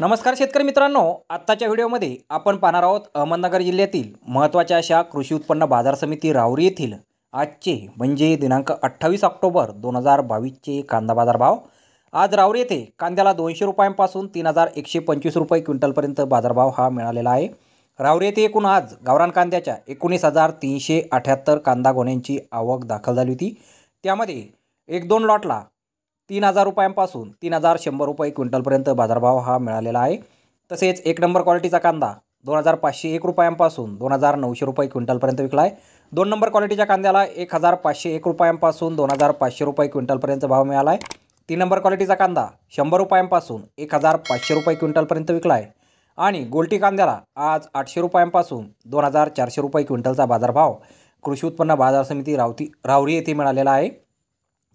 नमस्कार शेतकरी मित्रांनो आत्ताच्या व्हिडिओमध्ये आपण पाहणार आहोत अहमदनगर जिल्ह्यातील महत्त्वाच्या अशा कृषी उत्पन्न बाजार समिती रावरी येथील आजचे म्हणजे दिनांक अठ्ठावीस ऑक्टोबर दोन हजार बावीसचे कांदा बाजार भाव आज रावरी येथे कांद्याला दोनशे रुपयांपासून तीन हजार एकशे पंचवीस रुपये क्विंटलपर्यंत बाजारभाव हा मिळालेला आहे रावरी येथे एकूण आज गावरान कांद्याच्या एकोणीस हजार तीनशे अठ्याहत्तर कांदा गोण्यांची आवक दाखल झाली होती त्यामध्ये एक दोन लॉटला तीन हजार रुपयांपासून तीन हजार शंभर रुपये क्विंटलपर्यंत बाजारभाव हा मिळालेला आहे तसेच एक नंबर क्वालिटीचा कांदा दोन हजार पाचशे एक रुपयांपासून दोन हजार नऊशे रुपये क्विंटलपर्यंत विकला आहे दोन नंबर क्वालिटीच्या कांद्याला एक हजार पाचशे एक रुपयांपासून दोन हजार पाचशे रुपये क्विंटलपर्यंत भाव मिळाला आहे तीन नंबर क्वालिटीचा कांदा शंभर रुपयांपासून एक हजार पाचशे रुपये क्विंटलपर्यंत विकला आहे आणि गोलटी कांद्याला आज आठशे रुपयांपासून दोन हजार चारशे रुपये क्विंटलचा बाजारभाव कृषी उत्पन्न बाजार समिती रावती रावरी येथे मिळालेला आहे